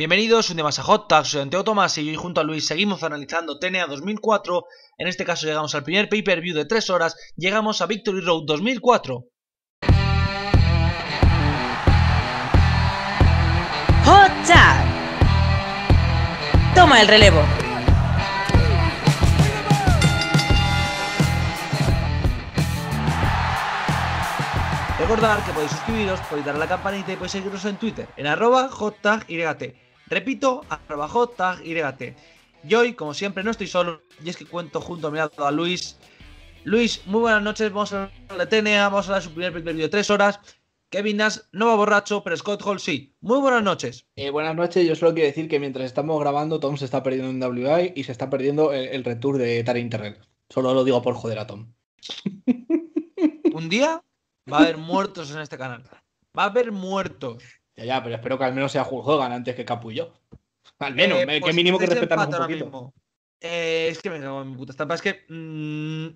Bienvenidos un día más a Hot soy Anteo Tomás y hoy junto a Luis seguimos analizando TNA 2004. En este caso llegamos al primer pay-per-view de 3 horas, llegamos a Victory Road 2004. Hot Toma el relevo. Recordad que podéis suscribiros, podéis dar la campanita y podéis seguirnos en Twitter, en arroba hot y Repito, arroba tag Y hoy, como siempre, no estoy solo, y es que cuento junto a mi a Luis. Luis, muy buenas noches, vamos a hablar de TNA, vamos a hablar de su primer vídeo de tres horas. Kevin Nash no va borracho, pero Scott Hall sí. Muy buenas noches. Eh, buenas noches, yo solo quiero decir que mientras estamos grabando, Tom se está perdiendo en WI y se está perdiendo el, retour de Tara Internet. Solo lo digo por joder a Tom. Un día va a haber muertos en este canal. Va a haber muertos. Ya, pero espero que al menos sea Hulk antes que Capullo. Al menos, eh, que pues mínimo que respetarnos un poquito. Eh, es que me cago en mi puta estampa. Es que. Mm,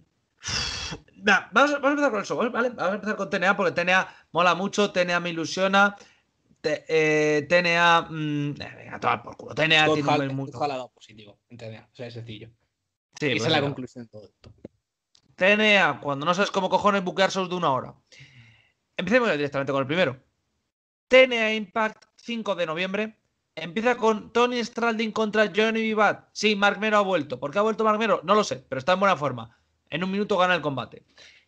vamos, a, empezar con el Sobol, ¿vale? Vamos a empezar con TNA porque TNA mola mucho, TNA me ilusiona. TNA. Eh, mm, venga, toma por culo. TNA tiene un positivo en TNA, o sea, es sencillo. Sí, Esa pues es la conclusión de todo esto. TNA, cuando no sabes cómo cojones buquear shows de una hora. Empecemos directamente con el primero. TNA Impact 5 de noviembre. Empieza con Tony Stralding contra Johnny Vivat. Sí, Mark Mero ha vuelto. ¿Por qué ha vuelto Mark Mero? No lo sé, pero está en buena forma. En un minuto gana el combate.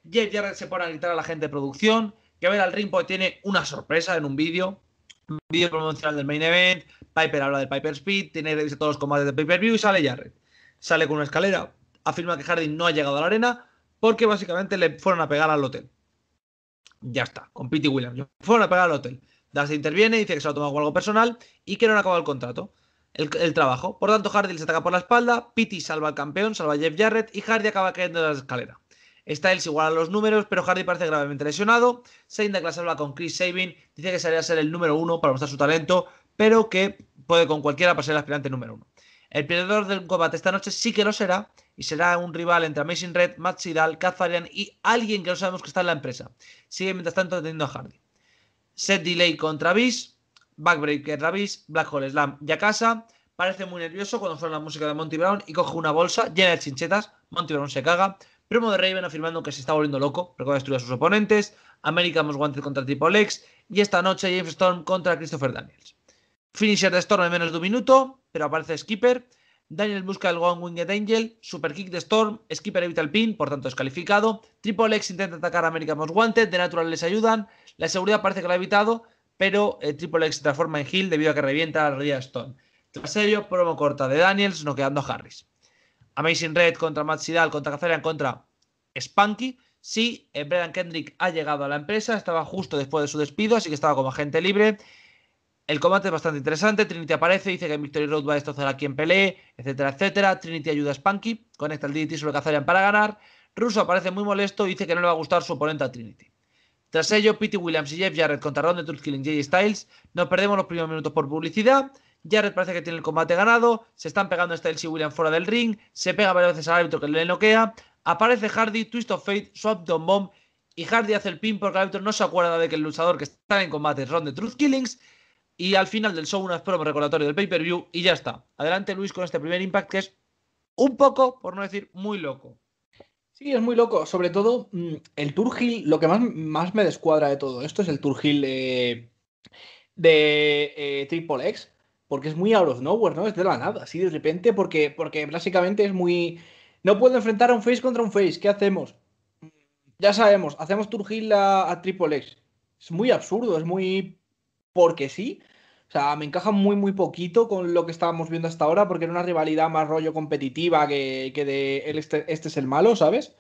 Jeff Jarrett se pone a gritar a la gente de producción. Que ver al ring porque tiene una sorpresa en un vídeo. Un vídeo promocional del main event. Piper habla de Piper Speed. Tiene revisa todos los combates de pay view y sale Jarrett. Sale con una escalera. Afirma que Harding no ha llegado a la arena porque básicamente le fueron a pegar al hotel. Ya está, con Pete Williams. Fueron a pegar al hotel. Darcy interviene, dice que se lo ha tomado algo personal y que no han acabado el contrato, el, trabajo. Por tanto, Hardy se ataca por la espalda, Pitti salva al campeón, salva a Jeff Jarrett y Hardy acaba cayendo de la escalera. igual a los números, pero Hardy parece gravemente lesionado. Seinda que la salva con Chris Sabin, dice que a ser el número uno para mostrar su talento, pero que puede con cualquiera pasar el aspirante número uno. El perdedor del combate esta noche sí que lo será, y será un rival entre Amazing Red, Matt Sidal, Kazarian y alguien que no sabemos que está en la empresa. Sigue mientras tanto atendiendo a Hardy. Set Delay contra Abyss, Backbreaker contra Black Hole Slam casa Parece muy nervioso cuando suena la música de Monty Brown y coge una bolsa llena de chinchetas. Monty Brown se caga. Primo de Raven afirmando que se está volviendo loco, pero destruir a sus oponentes. America Most Wanted contra Triple X. Y esta noche James Storm contra Christopher Daniels. Finisher de Storm en menos de un minuto, pero aparece Skipper. Daniel busca el One Winged Angel, Superkick de Storm, Skipper evita el pin, por tanto es calificado. Triple X intenta atacar a America Most Wanted, de Natural les ayudan. La seguridad parece que lo ha evitado, pero eh, Triple X se transforma en Hill debido a que revienta a rodilla Stone. Tras ello, promo corta de Daniels, no quedando Harris. Amazing Red contra Matt Sidal, contra Kazarian, contra Spanky. Sí, eh, Brendan Kendrick ha llegado a la empresa, estaba justo después de su despido, así que estaba como agente libre. El combate es bastante interesante. Trinity aparece, dice que Victory Road va a destrozar a quien pelee, etcétera, etcétera. Trinity ayuda a Spanky, conecta el DDT sobre Kazarian para ganar. Russo aparece muy molesto y dice que no le va a gustar su oponente a Trinity. Tras ello, Pete Williams y Jeff Jarrett contra de Truth Killing J. Styles. nos perdemos los primeros minutos por publicidad. Jarrett parece que tiene el combate ganado. Se están pegando Styles y Williams fuera del ring. Se pega varias veces al árbitro que le noquea. Aparece Hardy, Twist of Fate, Swap Don Bomb. Y Hardy hace el pin porque el árbitro no se acuerda de que el luchador que está en combate es de Truth Killings. Y al final del show, una promo recordatorio del pay-per-view. Y ya está. Adelante, Luis, con este primer impact que es un poco, por no decir muy loco. Sí, es muy loco. Sobre todo, mm, el Turgil, lo que más, más me descuadra de todo esto es el Turgil eh, de eh, Triple X, porque es muy out of nowhere, ¿no? Es de la nada, así de repente, porque, porque básicamente es muy. No puedo enfrentar a un face contra un face, ¿qué hacemos? Ya sabemos, hacemos Turgil a, a Triple X. Es muy absurdo, es muy. Porque sí, o sea, me encaja muy, muy poquito con lo que estábamos viendo hasta ahora, porque era una rivalidad más rollo competitiva que, de este, este, es el malo, ¿sabes?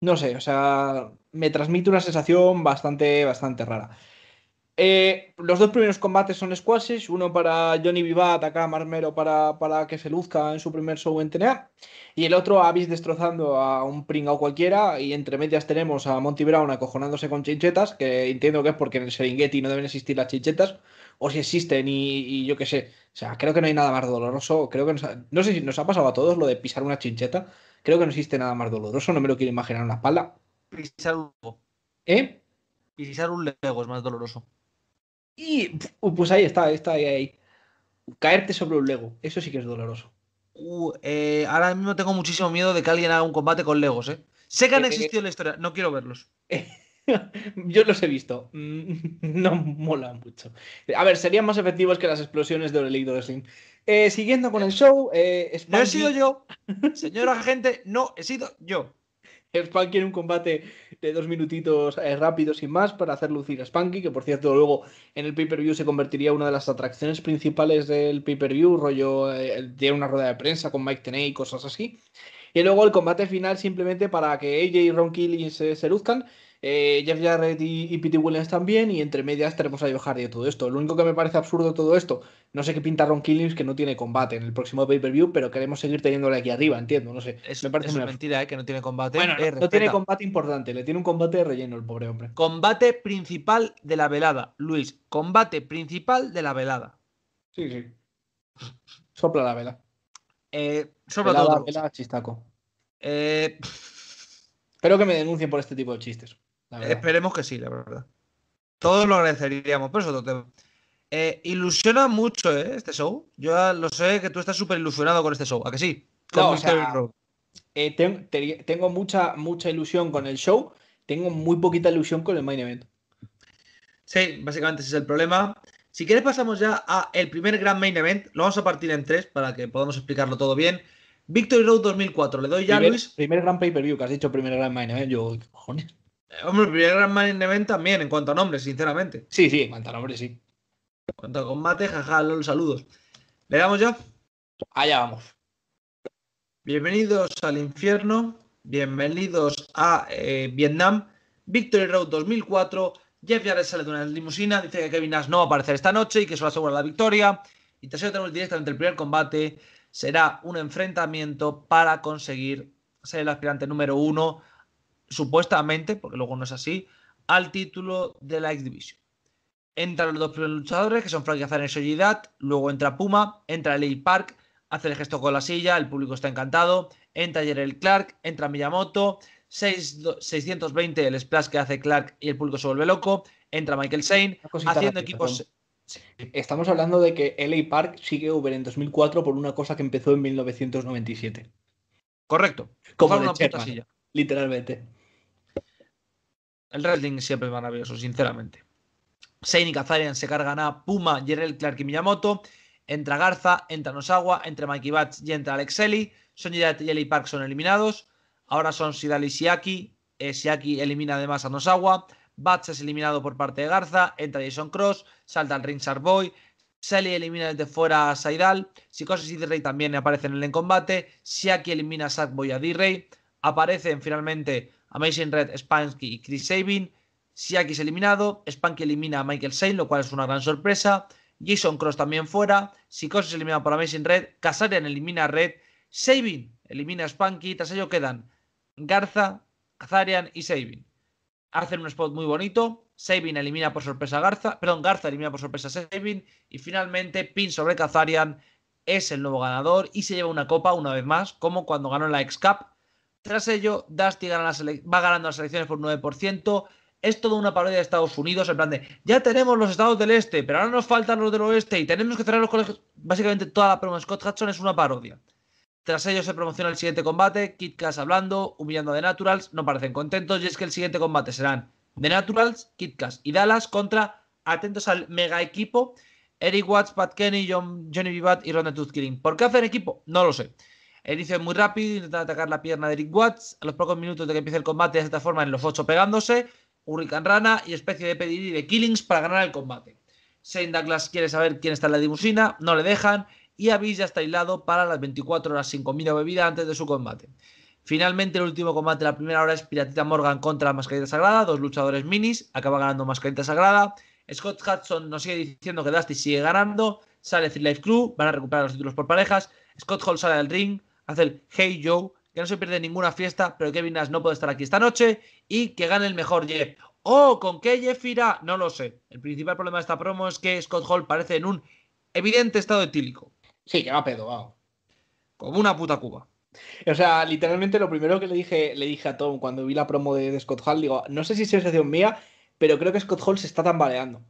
No sé, o sea, me transmite una sensación bastante, bastante rara. Eh, los dos primeros combates son squashes, uno para Johnny Vivat, acá Marmero para, para, que se luzca en su primer show en TNA, y el otro a Abyss destrozando a un pringao cualquiera, y entre medias tenemos a Monty Brown acojonándose con chinchetas, que entiendo que es porque en el Serengeti no deben existir las chinchetas, o si existen y, yo qué sé, o sea, creo que no hay nada más doloroso, creo que no sé si nos ha pasado a todos lo de pisar una chincheta, creo que no existe nada más doloroso, no me lo quiero imaginar en la espalda. Pisar un... ¿Eh? Pisar un lego es más doloroso. Y pues ahí está, está ahí, Caerte sobre un Lego, eso sí que es doloroso. Uh, eh, ahora mismo tengo muchísimo miedo de que alguien haga un combate con Legos, ¿eh? Sé que han eh, eh, existido en la historia, no quiero verlos. Yo los he visto. Mm, no mola mucho. A ver, serían más efectivos que las explosiones de Orelito de Slim. siguiendo con el show. Eh, no he sido yo. señora gente no he sido yo. Spanky en un combate de dos minutitos rápidos eh, rápido sin más para hacer lucir a Spanky, que por cierto luego en el pay-per-view se convertiría en una de las atracciones principales del pay-per-view, rollo de eh, tiene una rueda de prensa con Mike Tenney y cosas así. Y luego el combate final simplemente para que AJ y Ron Killing se, se luzcan eh, Jeff Jarrett y, y Pete Williams también, y entre medias tenemos a Joe Hardy y todo esto. Lo único que me parece absurdo todo esto, no sé qué pinta Ron Killings que no tiene combate en el próximo pay-per-view, pero queremos seguir teniéndole aquí arriba, entiendo, no sé. me parece una mentira, eh, que no tiene combate. Eh, no, tiene combate importante, le tiene un combate relleno el pobre hombre. Combate principal de la velada, Luis, combate principal de la velada. Sí, sí. Sopla la vela. sopla la Vela, chistaco. Espero que me denuncien por este tipo de chistes. Esperemos que sí, la verdad. Todos lo agradeceríamos, pero es otro eh, ilusiona mucho eh, este show. Yo lo sé que tú estás súper ilusionado con este show, ¿a que sí? Con eh, tengo mucha, mucha ilusión con el show, tengo muy poquita ilusión con el main event. Sí, básicamente ese es el problema. Si quieres pasamos ya a el primer gran main event. Lo vamos a partir en tres para que podamos explicarlo todo bien. Victory Road 2004. Le doy ya, primer, Luis. Primer gran pay-per-view, que has dicho primer grand main event. Yo, cojones? Eh, hombre, el primer gran en event también, en cuanto a nombre, sinceramente. Sí, sí, en cuanto a nombre, sí. En cuanto a combate, jaja, los saludos. ¿Le damos ya? Allá vamos. Bienvenidos al infierno, bienvenidos a eh, Vietnam, Victory Road 2004. Jeff Jarrett sale de una limusina, dice que Kevin Nash no va a aparecer esta noche y que solo asegura la victoria. Y tercero tenemos directamente el primer combate. Será un enfrentamiento para conseguir ser el aspirante número uno supuestamente, porque luego no es así, al título de la X-Division. Entran los dos primeros luchadores, que son Frankie Azar y Soledad, luego entra Puma, entra L.A. Park, hace el gesto con la silla, el público está encantado, entra Jerry Clark, entra Miyamoto, 6, 620 el splash que hace Clark y el público se vuelve loco, entra Michael Shane, haciendo equipos... Estamos hablando de que LA Park sigue Uber en 2004 por una cosa que empezó en 1997. Correcto. Como silla. Literalmente. El Redding siempre es maravilloso, sinceramente. Sein y Kazarian se cargan a Puma, Jerel Clark y Miyamoto. Entra Garza, entra Nosawa, entra Mikey Batch y entra Alex Eli. y Eli Park son eliminados. Ahora son Sidal y Siaki. Eh, Siaki elimina además a Nosawa. Batch es eliminado por parte de Garza. Entra Jason Cross. Salta al ring Boy. Sally elimina desde fuera a Saidal. Psicosis y D-Ray también aparecen en el combate. Siaki elimina a Sackboy y a D-Ray. Aparecen finalmente Amazing Red, Spanky y Chris Sabin. Siaki es eliminado, Spanky elimina a Michael Sain, lo cual es una gran sorpresa. Jason Cross también fuera, Psicosis eliminado por Amazing Red, Kazarian elimina a Red, Sabin elimina a Spanky, tras ello quedan Garza, Kazarian y Sabin. Hacen un spot muy bonito, Sabin elimina por sorpresa a Garza, perdón, Garza elimina por sorpresa a Sabin y finalmente Pin sobre Kazarian es el nuevo ganador y se lleva una copa una vez más, como cuando ganó la X Cup tras ello, Dusty va ganando las elecciones por 9%. Es toda una parodia de Estados Unidos, en plan de, ya tenemos los estados del este, pero ahora nos faltan los del oeste y tenemos que cerrar los colegios. Básicamente toda la promo Scott Hudson es una parodia. Tras ello se promociona el siguiente combate, Kit Cass hablando, humillando a The Naturals, no parecen contentos y es que el siguiente combate serán The Naturals, Kit Cass y Dallas contra, atentos al mega equipo, Eric Watts, Pat Kenny, Johnny Vivat y Ronald Toothkilling ¿Por qué hacen equipo? No lo sé. El inicio es muy rápido, intenta atacar la pierna de Eric Watts. A los pocos minutos de que empiece el combate, de esta forma en los ocho pegándose. Hurricane Rana y especie de pedir de Killings para ganar el combate. Shane Douglas quiere saber quién está en la limusina, no le dejan. Y Abyss ya está aislado para las 24 horas sin comida o bebida antes de su combate. Finalmente, el último combate de la primera hora es Piratita Morgan contra la Mascarita Sagrada, dos luchadores minis, acaba ganando Mascarita Sagrada. Scott Hudson nos sigue diciendo que Dusty sigue ganando, sale Three Life Crew, van a recuperar los títulos por parejas. Scott Hall sale del ring, hace el Hey Joe, que no se pierde ninguna fiesta, pero Kevin Nash no puede estar aquí esta noche y que gane el mejor Jeff. o ¿con qué Jeff irá? No lo sé. El principal problema de esta promo es que Scott Hall parece en un evidente estado etílico. Sí, que va pedo, va. Como una puta cuba. O sea, literalmente lo primero que le dije, le dije a Tom cuando vi la promo de, Scott Hall, digo, no sé si es sensación mía, pero creo que Scott Hall se está tambaleando.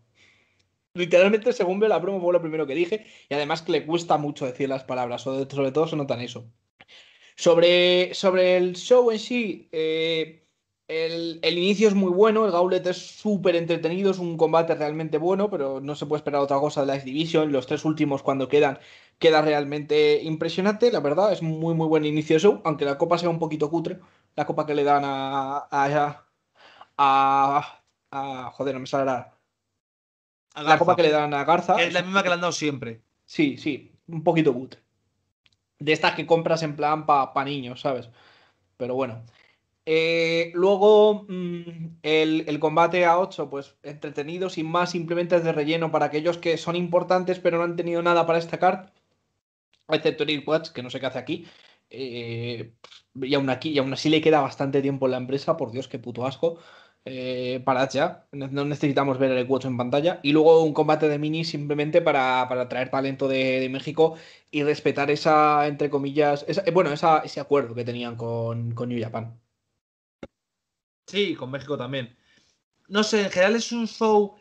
Literalmente, según veo la promo, fue lo primero que dije, y además que le cuesta mucho decir las palabras, sobre, sobre todo se notan eso. Sobre, sobre el show en sí, eh, el, inicio es muy bueno, el gaulet es súper entretenido, es un combate realmente bueno, pero no se puede esperar otra cosa de la X-Division. Los tres últimos cuando quedan queda realmente impresionante, la verdad, es muy muy buen inicio de show, aunque la copa sea un poquito cutre, la copa que le dan a... a, a, joder, no me sale la... la copa que le dan a Garza. Es la misma que le han dado siempre. Sí, sí, un poquito cutre de estas que compras en plan para pa niños, ¿sabes? Pero bueno. Eh, luego, mm, el, combate a 8, pues entretenido, sin más, simplemente es de relleno para aquellos que son importantes pero no han tenido nada para destacar, carta, excepto de que no sé qué hace aquí. Eh, y, aún aquí y aún así le queda bastante tiempo en la empresa, por Dios, qué puto asco eh, para ya. No necesitamos ver el cuatro en pantalla. Y luego un combate de mini simplemente para, para traer talento de, México y respetar esa, entre comillas, eh, bueno, ese acuerdo que tenían con, con New Japan. Sí, con México también. No sé, en general es un show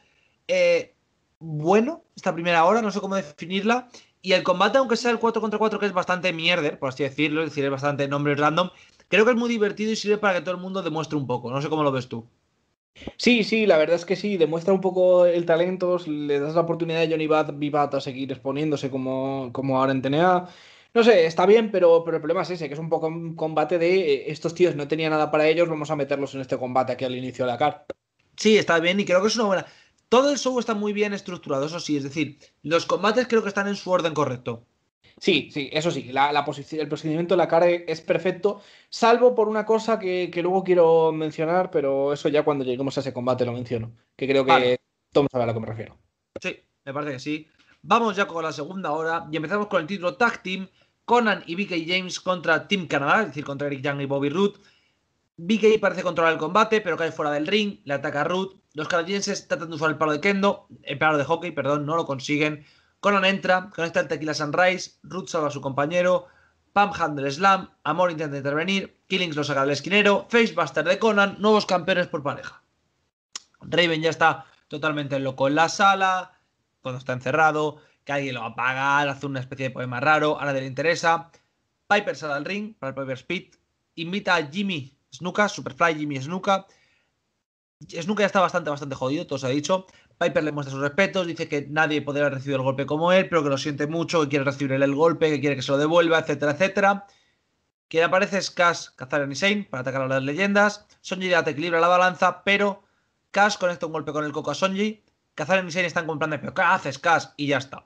eh, bueno, esta primera hora, no sé cómo definirla. Y el combate, aunque sea el 4 contra 4, que es bastante mierder, por así decirlo, es decir, es bastante nombre random, creo que es muy divertido y sirve para que todo el mundo demuestre un poco. No sé cómo lo ves tú. Sí, sí, la verdad es que sí, demuestra un poco el talento, le das la oportunidad a Johnny Bad Vivat a seguir exponiéndose como, como ahora en TNA. No sé, está bien, pero, pero el problema es ese, que es un poco un combate de eh, estos tíos no tenía nada para ellos, vamos a meterlos en este combate aquí al inicio de la carta. Sí, está bien y creo que es una buena... Todo el show está muy bien estructurado, eso sí, es decir, los combates creo que están en su orden correcto. Sí, sí, eso sí, la, la el procedimiento de la cara es perfecto, salvo por una cosa que, luego quiero mencionar, pero eso ya cuando lleguemos a ese combate lo menciono, que creo que Tom todos a lo que me refiero. Sí, me parece que sí. Vamos ya con la segunda hora y empezamos con el título Tag Team, Conan y Vicky James contra Team Canadá, es decir, contra Eric Young y Bobby Root. Vicky parece controlar el combate, pero cae fuera del ring, le ataca a Root. Los canadienses tratan de usar el palo de kendo, el palo de hockey, perdón, no lo consiguen. Conan entra, conecta el Tequila Sunrise, Ruth salva a su compañero, Pam Handle Slam, Amor intenta intervenir, Killings lo saca del esquinero, Facebuster de Conan, nuevos campeones por pareja. Raven ya está totalmente loco en la sala, cuando está encerrado, que alguien lo apaga, pagar, hace una especie de poema raro, a nadie le interesa. Piper sale al ring para el Piper Speed, invita a Jimmy Snuka, Superfly Jimmy Snuka. Snuka ya está bastante, bastante jodido, todo se ha dicho. Piper le muestra sus respetos, dice que nadie podrá recibir el golpe como él, pero que lo siente mucho, que quiere recibir el golpe, que quiere que se lo devuelva, etcétera, etcétera. Quien aparece es Cash, Kazarian y Shane para atacar a las leyendas. Sonji te equilibra la balanza, pero Cash conecta un golpe con el coco a Sonji. y Shane están comprando, de, pero ¿qué haces, Cash? Y ya está.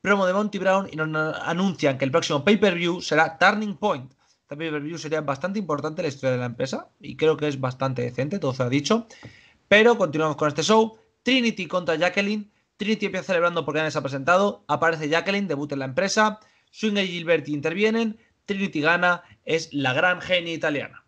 Promo de Monty Brown y nos anuncian que el próximo pay-per-view será Turning Point. Este pay-per-view sería bastante importante en la historia de la empresa y creo que es bastante decente, todo se ha dicho. Pero continuamos con este show. Trinity contra Jacqueline. Trinity empieza celebrando porque ya se ha presentado. Aparece Jacqueline, debuta en la empresa. Swing y Gilberti intervienen. Trinity gana, es la gran genia italiana.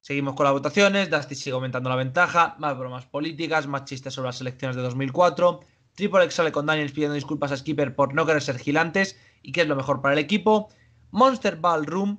Seguimos con las votaciones. Dusty sigue aumentando la ventaja. Más bromas políticas, más chistes sobre las elecciones de 2004. Triple X sale con Daniels pidiendo disculpas a Skipper por no querer ser gilantes y que es lo mejor para el equipo. Monster Ballroom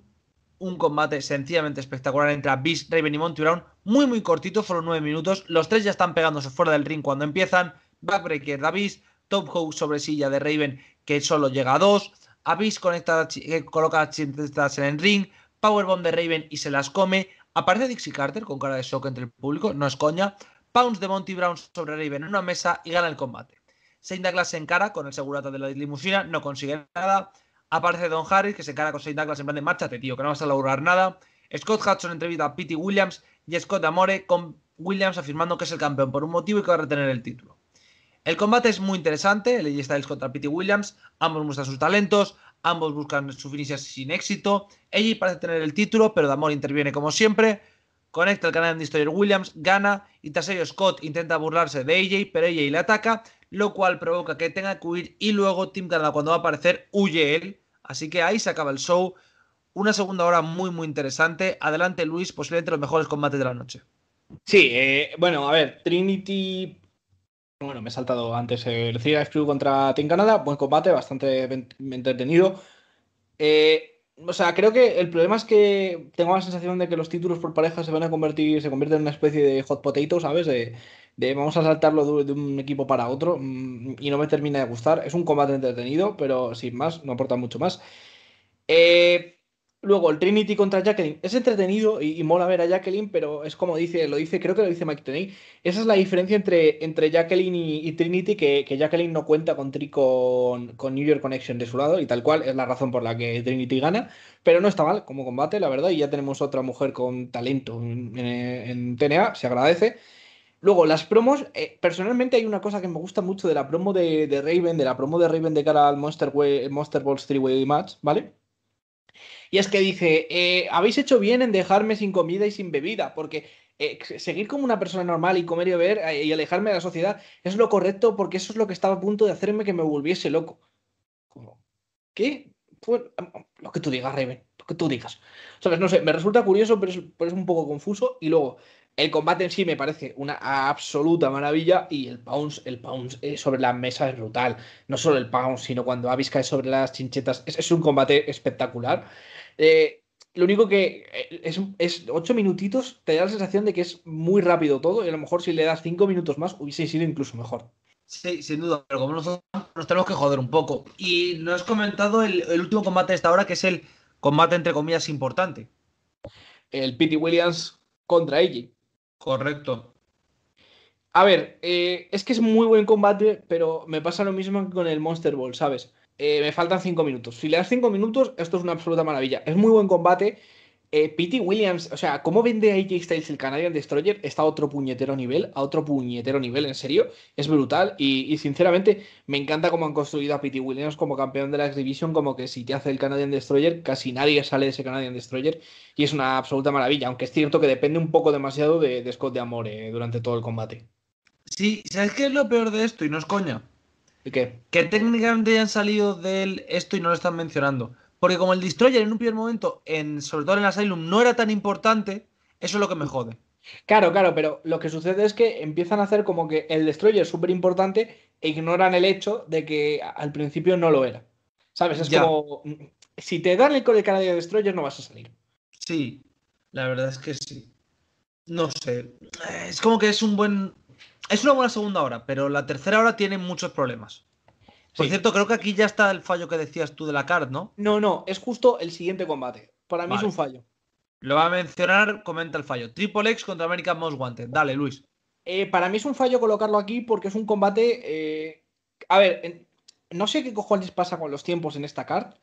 un combate sencillamente espectacular entre Abyss, Raven y Monty Brown. Muy, muy cortito, fueron nueve minutos. Los tres ya están pegándose fuera del ring cuando empiezan. Backbreaker de Abyss, Top Hook sobre silla de Raven que solo llega a dos. Abyss conecta, eh, coloca coloca chintetas en el ring. Powerbomb de Raven y se las come. Aparece Dixie Carter con cara de shock entre el público, no es coña. Pounce de Monty Brown sobre Raven en una mesa y gana el combate. Seinda Glass se encara con el segurata de la limusina, no consigue nada. Aparece Don Harris, que se encara con seis Douglas en plan de márchate, tío, que no vas a lograr nada. Scott Hudson entrevista a Pete Williams y Scott Damore con Williams afirmando que es el campeón por un motivo y que va a retener el título. El combate es muy interesante, el AJ Styles contra Pete Williams, ambos muestran sus talentos, ambos buscan su finicia sin éxito, AJ parece tener el título, pero Damore interviene como siempre, conecta el canal de Destroyer Williams, gana y tras ello Scott intenta burlarse de AJ, pero AJ le ataca, lo cual provoca que tenga que huir y luego Tim Canada cuando va a aparecer huye él. Así que ahí se acaba el show. Una segunda hora muy, muy interesante. Adelante, Luis, posiblemente los mejores combates de la noche. Sí, eh, bueno, a ver, Trinity. Bueno, me he saltado antes el Cira Crew contra Team Canada. Buen combate, bastante entretenido. Eh, o sea, creo que el problema es que tengo la sensación de que los títulos por pareja se van a convertir, se convierten en una especie de hot potato, ¿sabes? Eh, de vamos a saltarlo de, un equipo para otro mm, y no me termina de gustar. Es un combate entretenido, pero sin más, no aporta mucho más. Eh, luego, el Trinity contra Jacqueline. Es entretenido y, mola ver a Jacqueline, pero es como dice, lo dice, creo que lo dice Mike Esa es la diferencia entre, entre Jacqueline y, Trinity, que, Jacqueline no cuenta con, con, con New York Connection de su lado, y tal cual es la razón por la que Trinity gana. Pero no está mal como combate, la verdad, y ya tenemos otra mujer con talento en TNA, se agradece. Luego, las promos, eh, personalmente hay una cosa que me gusta mucho de la promo de, Raven, de la promo de Raven de cara al Monster, monsterball Streetway Balls Match, ¿vale? Y es que dice, eh, habéis hecho bien en dejarme sin comida y sin bebida, porque eh, seguir como una persona normal y comer y beber y alejarme de la sociedad es lo correcto porque eso es lo que estaba a punto de hacerme que me volviese loco. ¿Qué? Pues, lo que tú digas, Raven, lo que tú digas. ¿Sabes? No sé, me resulta curioso, pero es un poco confuso. Y luego, el combate en sí me parece una absoluta maravilla y el pounce, el pounce sobre la mesa es brutal. No solo el pounce, sino cuando Avis cae sobre las chinchetas. Es, un combate espectacular. Eh, lo único que eh, es, ocho minutitos, te da la sensación de que es muy rápido todo y a lo mejor si le das cinco minutos más hubiese sido incluso mejor. Sí, sin duda, pero como nosotros nos tenemos que joder un poco. Y nos has comentado el, último combate de esta hora, que es el combate entre comillas importante. El Pete Williams contra Iggy. Correcto. A ver, eh, es que es muy buen combate, pero me pasa lo mismo que con el Monster Ball, ¿sabes? Eh, me faltan 5 minutos. Si le das 5 minutos, esto es una absoluta maravilla. Es muy buen combate, eh, Williams, o sea, ¿cómo vende AJ Styles el Canadian Destroyer? Está a otro puñetero nivel, a otro puñetero nivel, en serio. Es brutal y, sinceramente me encanta cómo han construido a Pete Williams como campeón de la X-Division, como que si te hace el Canadian Destroyer, casi nadie sale de ese Canadian Destroyer y es una absoluta maravilla, aunque es cierto que depende un poco demasiado de, Scott de Amore eh, durante todo el combate. Sí, ¿sabes qué es lo peor de esto? Y no es coña. qué? Que técnicamente han salido de esto y no lo están mencionando. Porque como el Destroyer en un primer momento, en, sobre todo en Asylum, no era tan importante, eso es lo que me jode. Claro, claro, pero lo que sucede es que empiezan a hacer como que el Destroyer es súper importante e ignoran el hecho de que al principio no lo era. ¿Sabes? Es como. Si te dan el código de Destroyer, no vas a salir. Sí, la verdad es que sí. No sé. Es como que es un buen. Es una buena segunda hora, pero la tercera hora tiene muchos problemas. Por cierto, creo que aquí ya está el fallo que decías tú de la card, ¿no? No, no, es justo el siguiente combate. Para mí es un fallo. Lo va a mencionar, comenta el fallo. Triple X contra American Most Wanted. Dale, Luis. Eh, para mí es un fallo colocarlo aquí porque es un combate. Eh, a ver, no sé qué cojones pasa con los tiempos en esta card.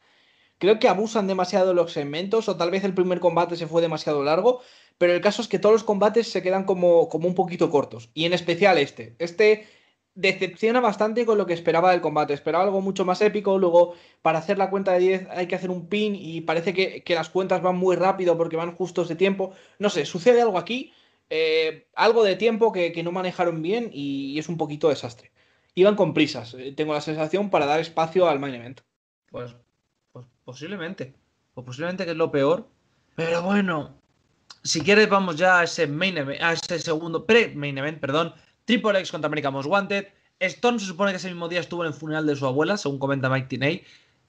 Creo que abusan demasiado los segmentos, o tal vez el primer combate se fue demasiado largo, pero el caso es que todos los combates se quedan como, como un poquito cortos, y en especial este. Este decepciona bastante con lo que esperaba del combate. Esperaba algo mucho más épico. Luego, para hacer la cuenta de 10 hay que hacer un pin y parece que, las cuentas van muy rápido porque van justos de tiempo. No sé, sucede algo aquí, eh, algo de tiempo que, no manejaron bien y, es un poquito desastre. Iban con prisas, eh, tengo la sensación, para dar espacio al main event. Pues, pues, posiblemente. Pues posiblemente que es lo peor. Pero bueno, si quieres vamos ya a ese main event, a ese segundo pre-main event, perdón, Triple X contra America Most Wanted. Storm se supone que ese mismo día estuvo en el funeral de su abuela, según comenta Mike Tiney.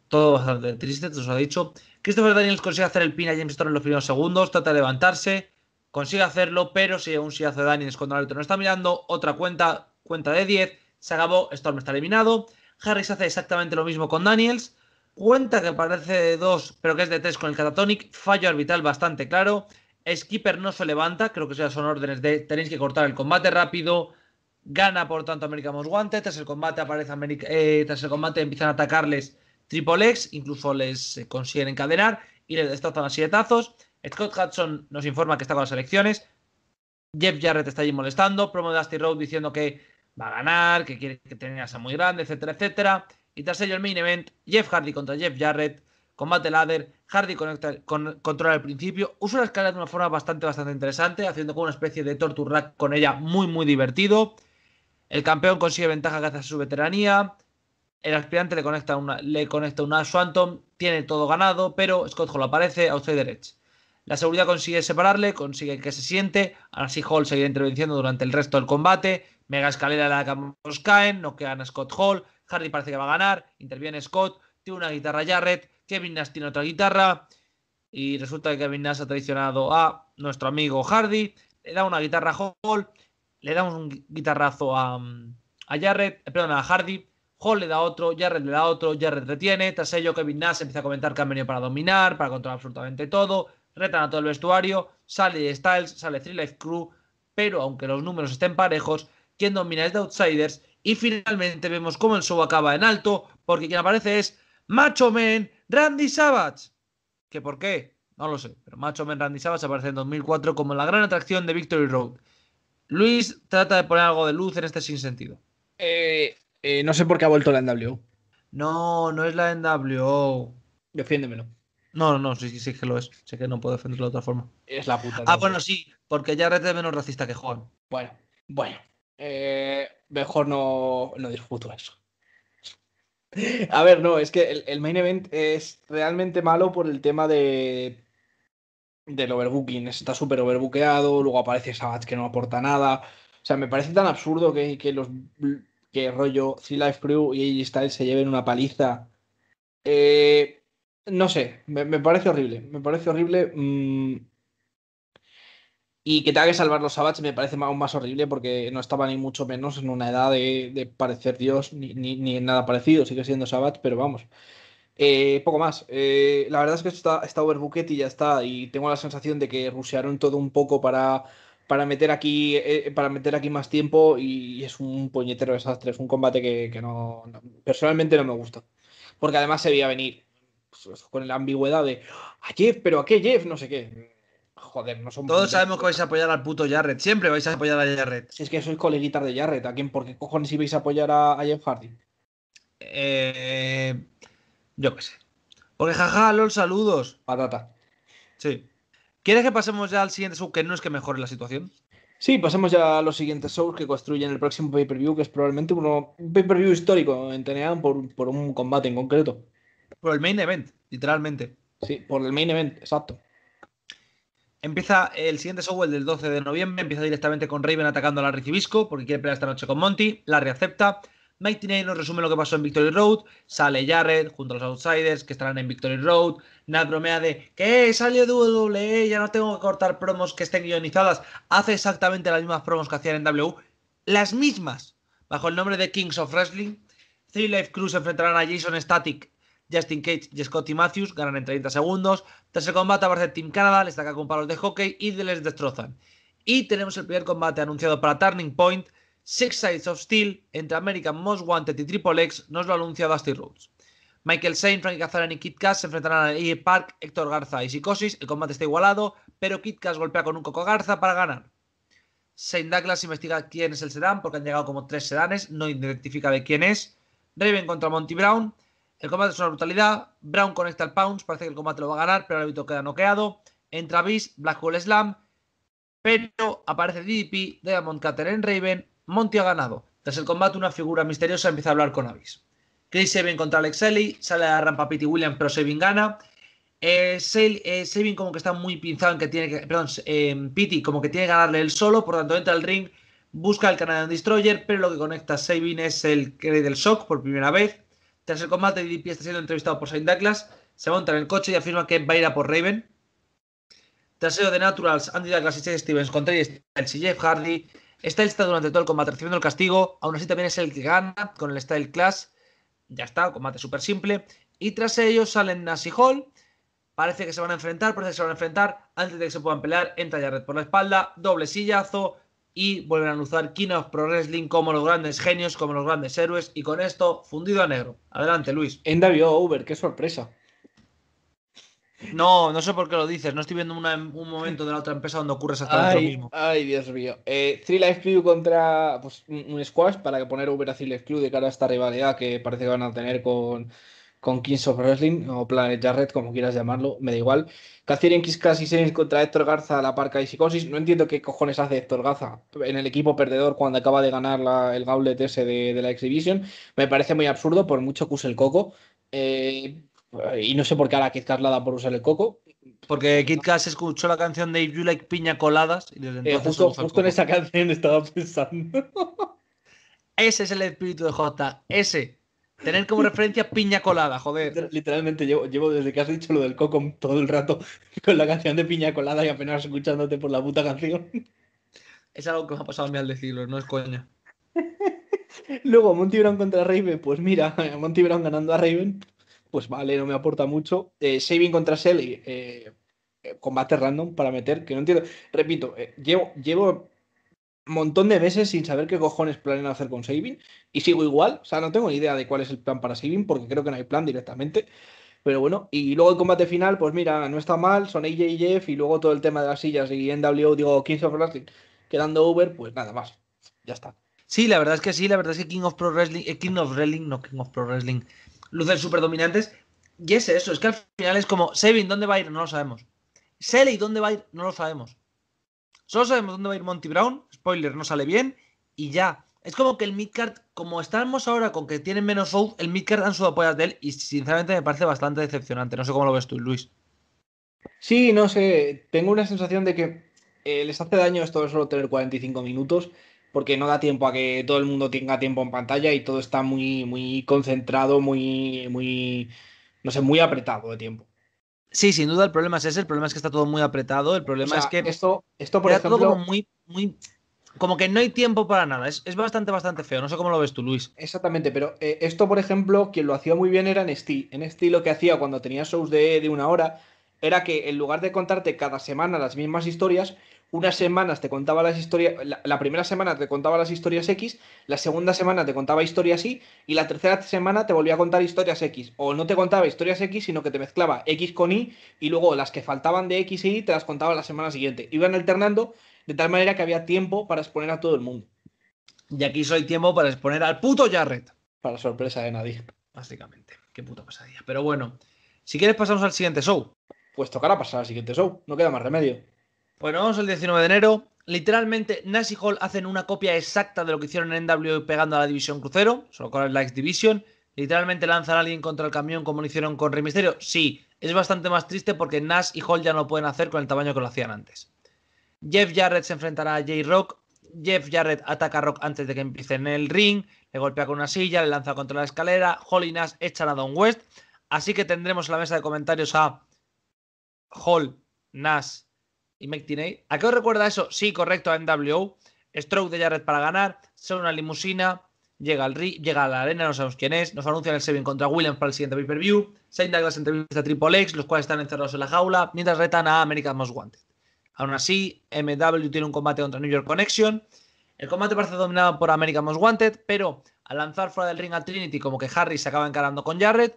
Todo bastante triste, te os ha dicho. Christopher Daniels consigue hacer el pin a James Storm en los primeros segundos, trata de levantarse, consigue hacerlo, pero si aún si hace Daniels cuando el árbitro no está mirando, otra cuenta, cuenta de 10, se acabó, Storm está eliminado. Harris hace exactamente lo mismo con Daniels, cuenta que parece de 2, pero que es de 3 con el Catatonic, fallo arbitral bastante claro. Skipper no se levanta, creo que ya son órdenes de tenéis que cortar el combate rápido. Gana, por tanto, American Most Tras el combate, aparece eh, tras el combate empiezan a atacarles Triple X, incluso les eh, consiguen encadenar y les destrozan a tazos. Scott Hudson nos informa que está con las elecciones. Jeff Jarrett está allí molestando. Promo de Dusty Road diciendo que va a ganar, que quiere que tenga esa muy grande, etcétera, etcétera. Y tras ello el main event, Jeff Hardy contra Jeff Jarrett, combate ladder, Hardy controla el principio, usa la escalera de una forma bastante, bastante interesante, haciendo como una especie de torture rack con ella muy, muy divertido. El campeón consigue ventaja gracias a su veteranía. El aspirante le conecta una, le conecta una Swanton, tiene todo ganado, pero Scott Hall aparece usted edge. La seguridad consigue separarle, consigue que se siente. Así Hall seguirá interviniendo durante el resto del combate. Mega escalera la nos caen, no quedan a Scott Hall. Hardy parece que va a ganar, interviene Scott, tiene una guitarra Jarrett, Kevin Nash tiene otra guitarra. Y resulta que Kevin Nash ha traicionado a nuestro amigo Hardy, le da una guitarra a Hall le damos un guitarrazo a, mm, a eh, perdón, a Hardy, Hall le da otro, Jarrett le da otro, Jarrett retiene, tras ello Kevin Nash empieza a comentar que han venido para dominar, para controlar absolutamente todo, retan a todo el vestuario, sale Styles, sale Three Life Crew, pero aunque los números estén parejos, quien domina es The Outsiders y finalmente vemos cómo el show acaba en alto porque quien aparece es Macho Man Randy Savage. ¿Que por qué? No lo sé, pero Macho Man Randy Savage aparece en 2004 como la gran atracción de Victory Road. Luis trata de poner algo de luz en este sinsentido. Eh, eh, no sé por qué ha vuelto la NWO. No, no es la NWO. Defiéndemelo. No, no, no, sí, que lo es. Sé que no puedo defenderlo de otra forma. Es la puta. Ah, bueno, sí, porque ya es menos racista que Juan. Bueno, bueno. Eh, mejor no, no discuto eso. A ver, no, es que el, main event es realmente malo por el tema de del overbooking. Está súper overbookeado, luego aparece Savage que no aporta nada. O sea, me parece tan absurdo que, que los que rollo Three Life Crew y AJ Styles se lleven una paliza. Eh, no sé, me, parece horrible. Me parece horrible. Mm, y que tenga que salvar los Savage me parece aún más horrible porque no estaba ni mucho menos en una edad de, parecer Dios ni, ni, ni, nada parecido. Sigue siendo Savage, pero vamos. Eh, poco más. Eh, la verdad es que está, está Overbooked y ya está. Y tengo la sensación de que rusearon todo un poco para, para, meter, aquí, eh, para meter aquí más tiempo y, es un puñetero desastre. Es un combate que, no, Personalmente no me gusta. Porque además se veía venir pues, con la ambigüedad de. A ah, Jeff, pero a qué Jeff, no sé qué. Joder, no son. Todos sabemos que vais a apoyar al puto Jarrett. Siempre vais a apoyar a Jarrett. Si es que sois coleguitas de Jarrett, ¿a quién? ¿Por qué cojones vais a apoyar a, a Jeff Hardy? Eh. Yo qué sé. Porque jaja, LOL, saludos. Patata. Sí. ¿Quieres que pasemos ya al siguiente show que no es que mejore la situación? Sí, pasemos ya a los siguientes shows que construyen el próximo pay-per-view, que es probablemente uno, un pay-per-view histórico en TNA por, un combate en concreto. Por el main event, literalmente. Sí, por el main event, exacto. Empieza el siguiente show, el del 12 de noviembre. Empieza directamente con Raven atacando a Larry Cibisco porque quiere pelear esta noche con Monty. La acepta. Mighty Nate nos resume lo que pasó en Victory Road. Sale Jared junto a los Outsiders que estarán en Victory Road. Nat bromea de que eh, salió WWE, eh, ya no tengo que cortar promos que estén guionizadas. Hace exactamente las mismas promos que hacían en W. Las mismas, bajo el nombre de Kings of Wrestling. Three Life Crew se enfrentarán a Jason Static, Justin Cage y Scotty Matthews. Ganan en 30 segundos. Tras el combate aparece Team Canada, les saca con palos de hockey y les destrozan. Y tenemos el primer combate anunciado para Turning Point Six Sides of Steel entre American Most Wanted y Triple X nos lo anuncia Dusty Rhodes. Michael Shane Frankie Kazarian y Kit se enfrentarán a Park, Héctor Garza y Psicosis. El combate está igualado, pero Kit golpea con un coco Garza para ganar. Saint Douglas investiga quién es el sedán, porque han llegado como tres sedanes, no identifica de quién es. Raven contra Monty Brown. El combate es una brutalidad. Brown conecta al Pounce, parece que el combate lo va a ganar, pero el hábito queda noqueado. Entra Beast, Hole Slam. Pero aparece DDP, Diamond Cutter en Raven Monty ha ganado. Tras el combate, una figura misteriosa empieza a hablar con Abyss. Chris Sabin contra Alex Ellie, sale a la rampa Pity Williams, pero Sabin gana. Eh, Sabin eh, como que está muy pinzado en que tiene que. Perdón, eh, Pity como que tiene que ganarle él solo, por tanto entra al ring, busca el Canadian Destroyer, pero lo que conecta a Sabin es el del Shock por primera vez. Tras el combate, DDP está siendo entrevistado por Saint Douglas, se monta en el coche y afirma que va a ir a por Raven. Tras Traseo de Naturals, Andy Douglas y Chase Stevens contra Styles y Jeff Hardy Style está durante todo el combate recibiendo el castigo, aún así también es el que gana con el Style Clash. Ya está, combate súper simple. Y tras ellos salen Nazi Hall. Parece que se van a enfrentar, parece que se van a enfrentar. Antes de que se puedan pelear, entra red por la espalda, doble sillazo y vuelven a usar King Pro Wrestling como los grandes genios, como los grandes héroes. Y con esto, fundido a negro. Adelante, Luis. En David Uber, qué sorpresa. No, no sé por qué lo dices. No estoy viendo em, un momento de la otra empresa donde ocurre exactamente lo mismo. Ay, Dios mío. Eh, Three Life Crew contra pues, un squash para poner Uber a Three Life de cara a esta rivalidad que parece que van a tener con, con Kings of Wrestling o Planet Jarrett, como quieras llamarlo, me da igual. en Kiskas casi Senis contra Héctor Garza, la parca y psicosis. No entiendo qué cojones hace Héctor Garza en el equipo perdedor cuando acaba de ganar el gauntlet ese de, de, la Exhibition. Me parece muy absurdo, por mucho que use el coco. Eh, eh, y no sé por qué ahora Kid Cars la da por usar el coco. Porque Kid se escuchó la canción de If You Like Piña Coladas y desde eh, entonces. justo, en esa canción estaba pensando. Ese es el espíritu de J. Ese. Tener como referencia piña colada, joder. Literalmente llevo, llevo desde que has dicho lo del coco todo el rato con la canción de piña colada y apenas escuchándote por la puta canción. Es algo que me ha pasado a mí al decirlo, no es coña. Luego, Monty Brown contra Raven. Pues mira, Monty Brown ganando a Raven pues vale, no me aporta mucho. Eh, saving contra Sally. Eh, eh, combate random para meter, que no entiendo. Repito, llevo, llevo un montón de meses sin saber qué cojones planean hacer con Saving y sigo igual, o sea, no tengo ni idea de cuál es el plan para Saving porque creo que no hay plan directamente. Pero bueno, y luego el combate final, pues mira, no está mal, son AJ y Jeff y luego todo el tema de las sillas y NWO, digo, Kings of Wrestling quedando over, pues nada más, ya está. Sí, la verdad es que sí, la verdad es que King of Pro Wrestling, King of Wrestling, no King of Pro Wrestling, luces súper dominantes. Y es eso, es que al final es como, Sevin, ¿dónde va a ir? No lo sabemos. Sele, ¿dónde va a ir? No lo sabemos. Solo sabemos dónde va a ir Monty Brown, spoiler, no sale bien, y ya. Es como que el midcard, como estamos ahora con que tienen menos out el midcard han su apoyas de él y sinceramente me parece bastante decepcionante. No sé cómo lo ves tú, Luis. Sí, no sé. Tengo una sensación de que eh, les hace daño esto de solo tener 45 minutos porque no da tiempo a que todo el mundo tenga tiempo en pantalla y todo está muy, muy concentrado, muy, muy, no sé, muy apretado de tiempo. Sí, sin duda el problema es ese, el problema es que está todo muy apretado, el problema es que... Esto, esto por ejemplo... Todo como muy, muy, como que no hay tiempo para nada, es, bastante, bastante feo, no sé cómo lo ves tú, Luis. Exactamente, pero eh, esto, por ejemplo, quien lo hacía muy bien era en Steam, lo que hacía cuando tenía shows de, de una hora era que en lugar de contarte cada semana las mismas historias, unas semanas te contaba las historias, la, primera semana te contaba las historias X, la segunda semana te contaba historias Y y la tercera semana te volvía a contar historias X. O no te contaba historias X, sino que te mezclaba X con Y y luego las que faltaban de X y Y te las contaba la semana siguiente. Iban alternando de tal manera que había tiempo para exponer a todo el mundo. Y aquí soy tiempo para exponer al puto Jarrett Para sorpresa de nadie. Básicamente. Qué puta pasadilla. Pero bueno, si quieres pasamos al siguiente show. Pues tocará pasar al siguiente show. No queda más remedio. Bueno, vamos al 19 de enero. Literalmente, Nash y Hall hacen una copia exacta de lo que hicieron en NW pegando a la división crucero, solo con la X Division. Literalmente lanzan a alguien contra el camión como lo hicieron con Rey Misterio. Sí, es bastante más triste porque Nash y Hall ya no pueden hacer con el tamaño que lo hacían antes. Jeff Jarrett se enfrentará a Jay Rock. Jeff Jarrett ataca a Rock antes de que empiece en el ring, le golpea con una silla, le lanza contra la escalera, Hall y Nash echan a Don West. Así que tendremos en la mesa de comentarios a Hall, Nash y ¿A qué os recuerda eso? Sí, correcto, a MWO. Stroke de Jarrett para ganar, Son una limusina, llega, al llega a la arena, no sabemos quién es, nos anuncian el Seven contra Williams para el siguiente pay-per-view, se indagan las entrevistas a Triple X, los cuales están encerrados en la jaula, mientras retan a America's Most Wanted. Aún así, MW tiene un combate contra New York Connection. El combate parece dominado por America's Most Wanted, pero al lanzar fuera del ring a Trinity, como que Harry se acaba encarando con Jarrett,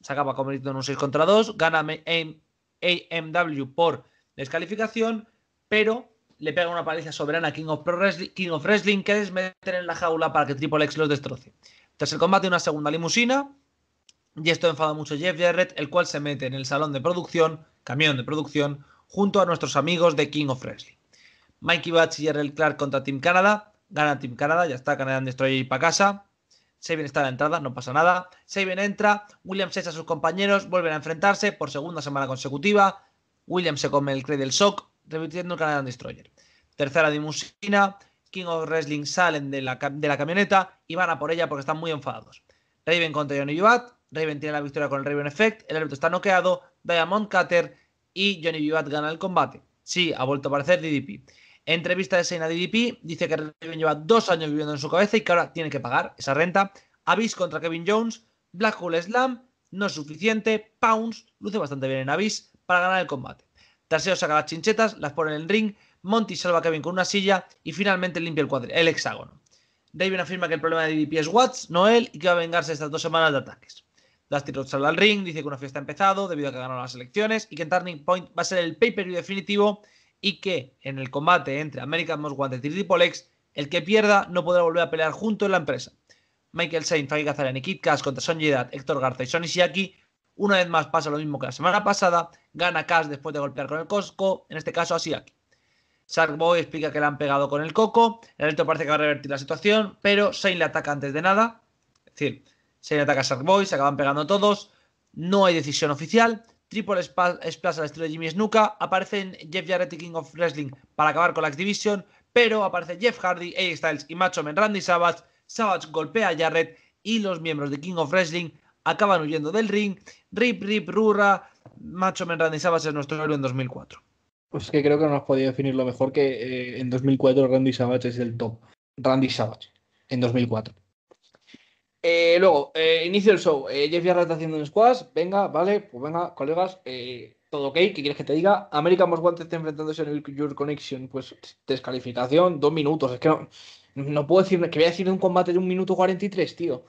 se acaba convirtiendo en un 6 contra 2, gana AMW por descalificación, pero le pega una paliza soberana a King of, Wrestling, que es meter en la jaula para que Triple X los destroce. Tras el combate, una segunda limusina. Y esto enfada mucho a Jeff Jarrett, el cual se mete en el salón de producción, camión de producción, junto a nuestros amigos de King of Wrestling. Mikey Batch y Jarrett Clark contra Team Canada. Gana Team Canada, ya está, Canadá Destroyer y para casa. se está a la entrada, no pasa nada. viene entra, Williams echa a sus compañeros, vuelven a enfrentarse por segunda semana consecutiva. ...William se come el creed del Shock, revirtiendo el Canadian Destroyer. Tercera Dimusina. King of Wrestling salen de la, camioneta y van a por ella porque están muy enfadados. Raven contra Johnny Vivat, Raven tiene la victoria con el Raven Effect, el árbitro está noqueado, Diamond Cutter y Johnny Vivat gana el combate. Sí, ha vuelto a aparecer DDP. entrevista de Seina DDP dice que Raven lleva dos años viviendo en su cabeza y que ahora tiene que pagar esa renta. Abyss contra Kevin Jones, Black Hole Slam, no es suficiente, Pounds luce bastante bien en Abyss, para ganar el combate. Taseo saca las chinchetas, las pone en el ring, Monty salva a Kevin con una silla y finalmente limpia el, cuadro, el hexágono. David afirma que el problema de DDP es Watts, no él, y que va a vengarse estas dos semanas de ataques. Dusty Rhodes salva al ring, dice que una fiesta ha empezado debido a que ganaron las elecciones y que en Turning Point va a ser el pay-per-view definitivo y que en el combate entre American Most Wanted y Triple el que pierda no podrá volver a pelear junto en la empresa. Michael Sain, Faye Kazarian y Kid Cash contra Yedad, Héctor Garza y Sonny Siaki una vez más pasa lo mismo que la semana pasada, gana Cash después de golpear con el Cosco, en este caso así aquí. Sharkboy explica que le han pegado con el coco, el alto parece que va a revertir la situación, pero Shane le ataca antes de nada, es decir, Shane ataca a Sharkboy, se acaban pegando todos, no hay decisión oficial, Triple Splash al estilo de Jimmy Snuka, aparecen Jeff Jarrett y King of Wrestling para acabar con la Activision, pero aparece Jeff Hardy, a Styles y Macho Man Randy Savage, Savage golpea a Jarrett y los miembros de King of Wrestling acaban huyendo del ring. Rip, rip, rura. Macho Men Randy Savage es nuestro héroe en 2004. Pues que creo que no has podido definirlo mejor que eh, en 2004 Randy Savage es el top. Randy Savage, en 2004. Eh, luego, eh, inicio el show. Jeff Jarrett haciendo un squash. Venga, vale, pues venga, colegas. todo ok, ¿qué quieres que te diga? American Most Wanted está enfrentándose en el Your Connection. Pues descalificación, dos minutos. Es que no, puedo decir que voy a decir un combate de un minuto 43, tío.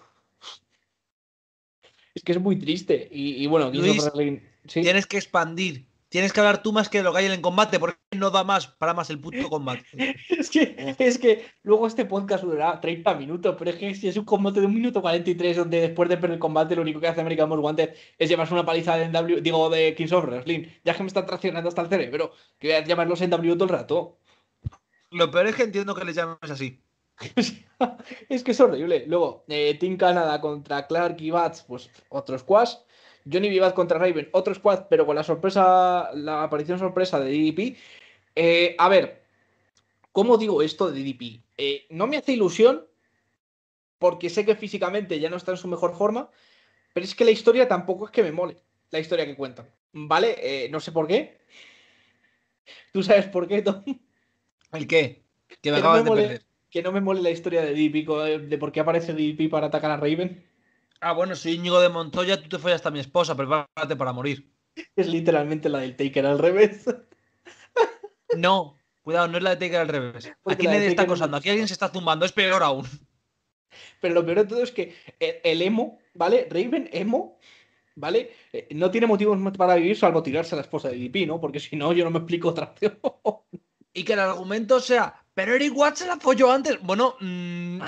Es que es muy triste. Y, bueno, tienes que expandir. Tienes que hablar tú más que lo que hay en el combate, porque no da más para más el puto combate. es, que, es que luego este podcast durará 30 minutos, pero es que si es un combate de un minuto 43, donde después de perder el combate lo único que hace American Most Wanted es llevarse una paliza de NW, digo, de Kings of Wrestling. Ya que me están traccionando hasta el cerebro, que voy a llamarlos en W todo el rato. Lo peor es que entiendo que les llames así. es que es horrible. Luego, eh, Team Canadá contra Clark y Bats, pues otros squash. Johnny Vivas contra Raven, otro squad, pero con la sorpresa, la aparición sorpresa de DDP. Eh, a ver, ¿cómo digo esto de DDP? Eh, no me hace ilusión porque sé que físicamente ya no está en su mejor forma, pero es que la historia tampoco es que me mole, la historia que cuentan, ¿vale? no sé por qué. ¿Tú sabes por qué, Tom? ¿El qué? Que me de perder no me mole la historia de Dipi eh, de, por qué aparece Dipi para atacar a Raven. Ah, bueno, soy Íñigo de Montoya, tú te follas a mi esposa, prepárate para morir. Es literalmente la del Taker al revés. No, cuidado, no es la de Taker al revés. aquí nadie está acosando, aquí alguien se está zumbando, es peor aún. Pero lo peor de todo es que el, emo, ¿vale? Raven emo, ¿vale? Eh, no tiene motivos para vivir salvo tirarse a la esposa de Dipi ¿no? Porque si no, yo no me explico otra cosa Y que el argumento sea, pero Eric Watts se la apoyó antes. Bueno, mm,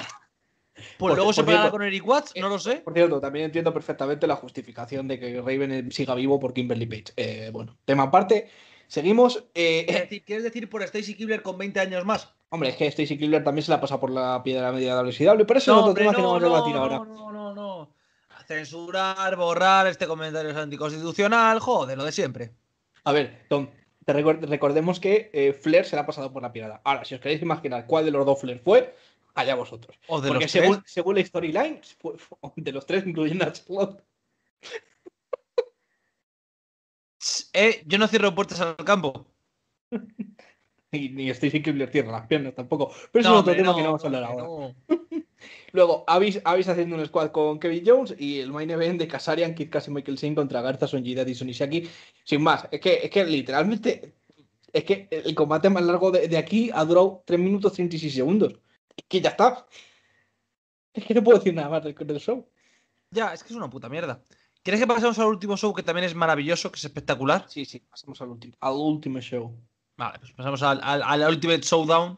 pues luego se pegaba con Eric Watts, no eh, lo sé. Por cierto, también entiendo perfectamente la justificación de que Raven siga vivo por Kimberly Page. Eh, bueno, tema aparte. Seguimos. Eh, ¿Quieres decir por Stacy Kibler con 20 años más? Hombre, es que Stacy Kibler también se la pasa por la piedra media de WCW, pero eso no, es otro tema que no vamos a debatir ahora. No, no, no. Censurar, borrar, este comentario es anticonstitucional, joder, lo de siempre. A ver, Tom, recordemos que eh, Flair se la ha pasado por la pirada. Ahora, si os queréis imaginar cuál de los dos Flair fue, allá vosotros. O de Porque según, según la storyline, de los tres, incluyendo a Charlotte. Eh, yo no cierro puertas al campo. ni ni que Kibler tierra las piernas tampoco. Pero eso es otro tema que no vamos a hablar ahora. Luego, Avis, haciendo un squad con Kevin Jones y el main event de Kazarian, Kid casi Michael Singh contra Garza, Sonjidad y aquí Sin más, es que, que literalmente es que el combate más largo de, aquí ha durado 3 minutos 36 segundos. que ya está. Es que no puedo decir nada más del, show. Ya, es que es una puta mierda. ¿Quieres que pasemos al último show que también es maravilloso, que es espectacular? Sí, sí, pasamos al, último al último show. Vale, pues pasamos al, Ultimate Showdown.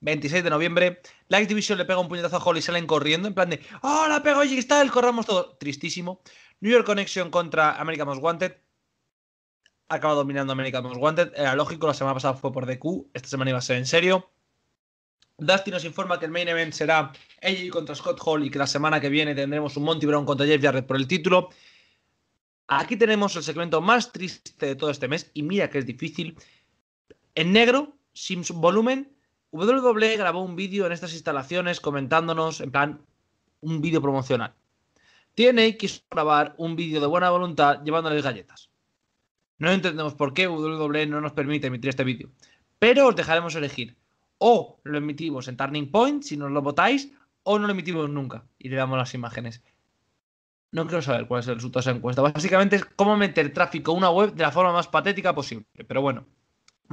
26 de noviembre, Light Division le pega un puñetazo a Hall y salen corriendo en plan de ¡Oh, la está. El ¡Corramos todo! Tristísimo. New York Connection contra America Most Wanted. Acaba dominando American Most Wanted. Era lógico, la semana pasada fue por DQ. Esta semana iba a ser en serio. Dusty nos informa que el main event será AJ contra Scott Hall y que la semana que viene tendremos un Monty Brown contra Jeff Jarrett por el título. Aquí tenemos el segmento más triste de todo este mes y mira que es difícil en negro, sin volumen, WWE grabó un vídeo en estas instalaciones comentándonos, en plan, un vídeo promocional. Tiene quiso grabar un vídeo de buena voluntad llevándoles galletas. No entendemos por qué WWE no nos permite emitir este vídeo, pero os dejaremos elegir. O lo emitimos en Turning Point, si nos lo votáis, o no lo emitimos nunca y le damos las imágenes. No quiero saber cuál es el resultado de esa encuesta. Básicamente es cómo meter tráfico a una web de la forma más patética posible. Pero bueno,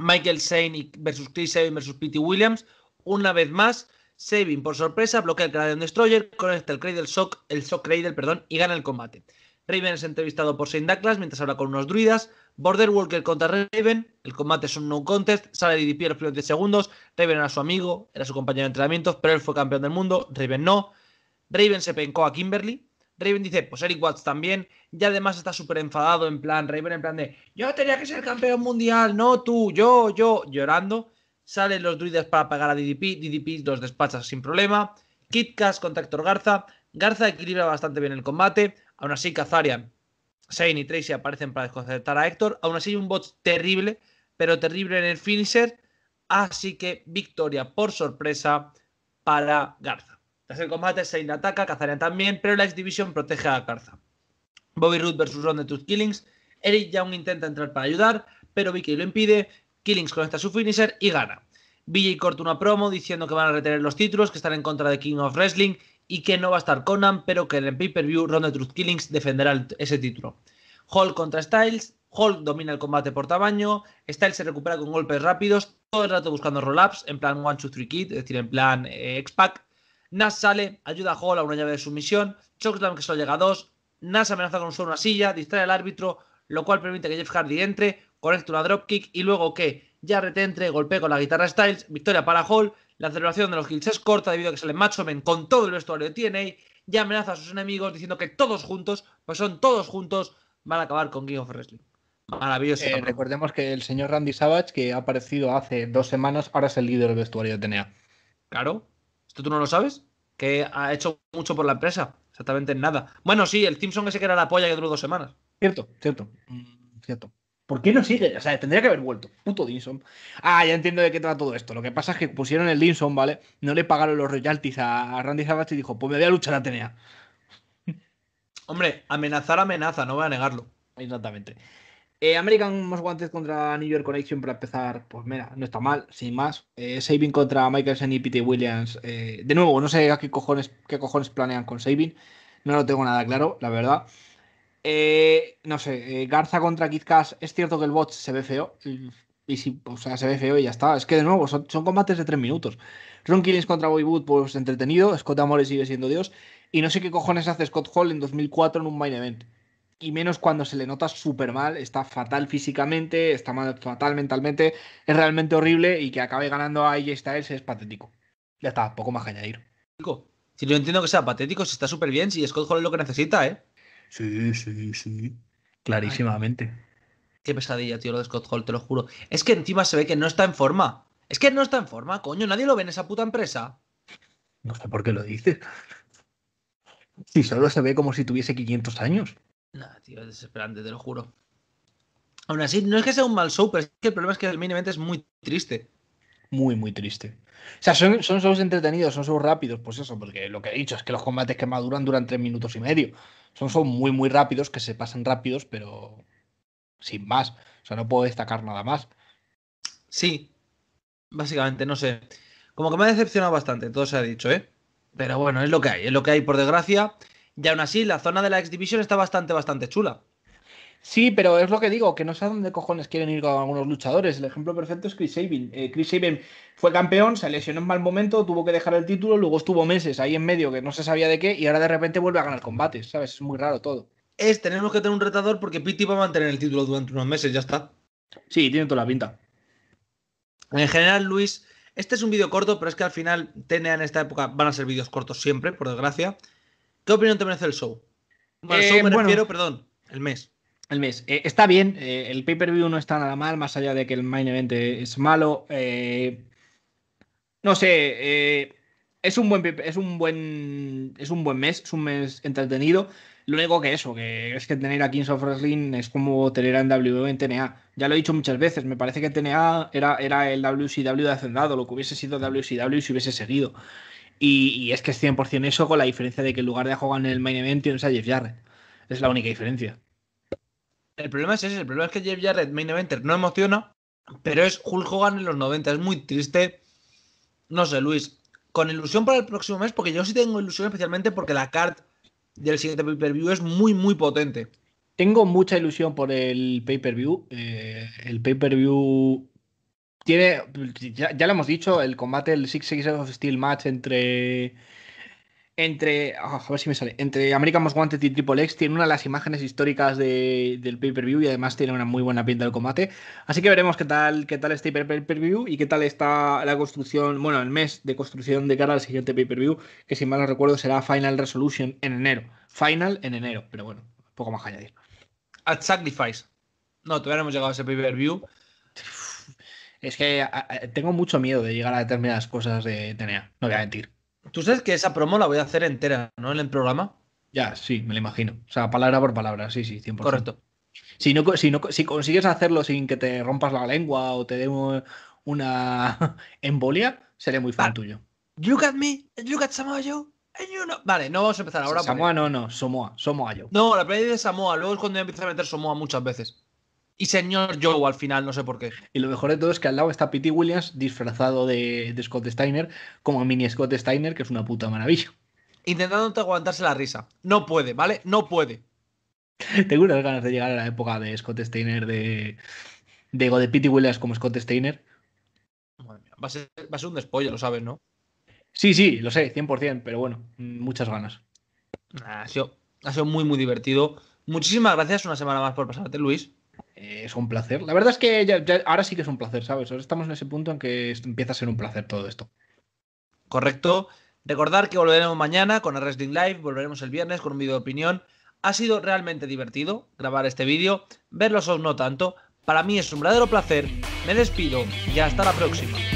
Michael Shane versus Chris Sabin versus Pete Williams. Una vez más, Sabin por sorpresa bloquea el Canadian Destroyer, conecta el Cradle Shock, el Shock Cradle, perdón, y gana el combate. Raven es entrevistado por Shane Douglas mientras habla con unos druidas. Border Walker contra Raven. El combate es un no contest. Sale DDP a los primeros 10 segundos. Raven era su amigo, era su compañero de entrenamientos, pero él fue campeón del mundo. Raven no. Raven se pencó a Kimberly. Raven dice, pues Eric Watts también, y además está súper enfadado en plan, Raven en plan de, yo tenía que ser campeón mundial, no tú, yo, yo, llorando. Salen los druides para pagar a DDP, DDP los despachas sin problema. Kit Cash contra Héctor Garza, Garza equilibra bastante bien el combate, aún así Kazarian, Shane y Tracy aparecen para desconcertar a Héctor, aún así un bot terrible, pero terrible en el finisher, así que victoria por sorpresa para Garza. Tras el combate, se ataca, Kazarian también, pero la X-Division protege a carza. Bobby Roode versus Ronda Truth Killings. Eric Young intenta entrar para ayudar, pero Vicky lo impide. Killings conecta su finisher y gana. BJ corta una promo diciendo que van a retener los títulos, que están en contra de King of Wrestling y que no va a estar Conan, pero que en el pay-per-view Ronda Truth Killings defenderá ese título. Hall contra Styles, Hall domina el combate por tamaño, Styles se recupera con golpes rápidos, todo el rato buscando roll-ups, en plan 1-2-3 kid es decir, en plan eh, X-Pack, Nas sale, ayuda a Hall a una llave de sumisión, Chokeslam que solo llega a dos, Nas amenaza con solo una silla, distrae al árbitro, lo cual permite que Jeff Hardy entre, conecte una dropkick y luego que Jarrett entre, golpea con la guitarra Styles, victoria para Hall, la celebración de los kills es corta debido a que sale Macho Man con todo el vestuario de TNA y amenaza a sus enemigos diciendo que todos juntos, pues son todos juntos, van a acabar con King of Wrestling. Maravilloso. Eh, recordemos que el señor Randy Savage, que ha aparecido hace dos semanas, ahora es el líder del vestuario de TNA. Claro, ¿Esto tú no lo sabes? Que ha hecho mucho por la empresa. Exactamente nada. Bueno, sí, el Simpson ese que era la polla que duró dos semanas. Cierto, cierto. Mm, cierto. ¿Por qué no sigue? O sea, tendría que haber vuelto. Puto Dinson. Ah, ya entiendo de qué trata todo esto. Lo que pasa es que pusieron el Dinson, ¿vale? No le pagaron los royalties a, Randy Savage y dijo, pues me voy a luchar a Atenea. Hombre, amenazar amenaza, no voy a negarlo. Exactamente. Eh, American Most contra New York Connection para empezar, pues mira, no está mal, sin más. Eh, Saving contra Michaelson y P.T. Williams. Eh, de nuevo, no sé a qué cojones, qué cojones planean con Saving. No lo tengo nada claro, la verdad. Eh, no sé, Garza contra Kid Cash. Es cierto que el bot se ve feo. Y si, o sea, se ve feo y ya está. Es que de nuevo, son, combates de tres minutos. Ron Killings contra Boy pues entretenido. Scott Amore sigue siendo Dios. Y no sé qué cojones hace Scott Hall en 2004 en un main event y menos cuando se le nota súper mal, está fatal físicamente, está fatal mentalmente, es realmente horrible y que acabe ganando a AJ Styles es patético. Ya está, poco más que añadir. Si yo entiendo que sea patético, si está súper bien, si Scott Hall es lo que necesita, ¿eh? Sí, sí, sí. Clarísimamente. qué pesadilla, tío, lo de Scott Hall, te lo juro. Es que encima se ve que no está en forma. Es que no está en forma, coño, nadie lo ve en esa puta empresa. No sé por qué lo dices. Si solo se ve como si tuviese 500 años. Nada, tío, es desesperante, te lo juro. Aún así, no es que sea un mal show, es que el problema es que el mini es muy triste. Muy, muy triste. O sea, son, son entretenidos, son shows rápidos, pues eso, porque lo que he dicho es que los combates que maduran duran tres minutos y medio. Son shows muy, muy rápidos, que se pasan rápidos, pero sin más. O sea, no puedo destacar nada más. Sí, básicamente, no sé. Como que me ha decepcionado bastante, todo se ha dicho, ¿eh? Pero bueno, es lo que hay, es lo que hay, por desgracia. Y aún así, la zona de la X-Division está bastante, bastante chula. Sí, pero es lo que digo, que no sé a dónde cojones quieren ir con algunos luchadores. El ejemplo perfecto es Chris Sabin. Eh, Chris Sabin fue campeón, se lesionó en mal momento, tuvo que dejar el título, luego estuvo meses ahí en medio que no se sabía de qué y ahora de repente vuelve a ganar combates, ¿sabes? Es muy raro todo. Es, tenemos que tener un retador porque Pitti va a mantener el título durante unos meses, ya está. Sí, tiene toda la pinta. En general, Luis, este es un vídeo corto, pero es que al final TNA en esta época van a ser vídeos cortos siempre, por desgracia. ¿Qué opinión te merece el show? el eh, show me refiero, perdón, el mes. El mes. Eh, está bien, eh, el pay-per-view no está nada mal, más allá de que el main event es malo. no sé, es un buen es un buen es un buen mes, es un mes entretenido. Lo único que eso, que es que tener a Kings of Wrestling es como tener a WWE en TNA. Ya lo he dicho muchas veces, me parece que TNA era, era el WCW de hacendado, lo que hubiese sido WCW si hubiese seguido. Y, es que es 100% eso, con la diferencia de que en lugar de jugar en el main event tienes a Jeff Jarrett. Es la única diferencia. El problema es ese, el problema es que Jeff Jarrett, main eventer, no emociona, pero es Hulk Hogan en los 90, es muy triste. No sé, Luis, con ilusión para el próximo mes, porque yo sí tengo ilusión especialmente porque la card del siguiente pay-per-view es muy, muy potente. Tengo mucha ilusión por el pay-per-view. Eh, el pay-per-view tiene, ya, lo hemos dicho, el combate el Six Six of Steel match entre entre, ah, a ver si me sale, entre American Most Wanted y Triple X tiene una de las imágenes históricas de, del pay-per-view y además tiene una muy buena pinta del combate. Así que veremos qué tal, qué tal este pay-per-view y qué tal está la construcción, bueno, el mes de construcción de cara al siguiente pay-per-view, que si mal no recuerdo será Final Resolution en enero. Final en enero, pero bueno, poco más que añadir. At Sacrifice. No, todavía no hemos llegado a ese pay-per-view. Es que tengo mucho miedo de llegar a determinadas cosas de Tenea. no voy a mentir. Tú sabes que esa promo la voy a hacer entera, ¿no? En el programa. Ya, sí, me lo imagino. O sea, palabra por palabra, sí, sí, 100%. Correcto. Si, si, consigues hacerlo sin que te rompas la lengua o te dé una embolia, sería muy fan tuyo. Look at me, look at Samoa Joe. Vale, no vamos a empezar ahora. Samoa no, no, Samoa, Samoa Joe. No, la playa de Samoa, luego es cuando ya empieza a meter Samoa muchas veces y señor Joe al final, no sé por qué. Y lo mejor de todo es que al lado está Pete Williams disfrazado de, Scott Steiner, como mini Scott Steiner, que es una puta maravilla. intentando aguantarse la risa. No puede, ¿vale? No puede. Tengo unas ganas de llegar a la época de Scott Steiner, de. de de Williams como Scott Steiner. Madre mía, va, a ser, va a un despollo, lo sabes, ¿no? Sí, sí, lo sé, 100%, pero bueno, muchas ganas. Ha ha sido muy, muy divertido. Muchísimas gracias una semana más por pasarte, Luis. Eh, es un placer. La verdad es que ahora sí que es un placer, ¿sabes? Ahora estamos en ese punto en que empieza a ser un placer todo esto. Correcto. Recordar que volveremos mañana con el Wrestling Live, volveremos el viernes con un vídeo de opinión. Ha sido realmente divertido grabar este vídeo, verlos o no tanto. Para mí es un verdadero placer. Me despido y hasta la próxima.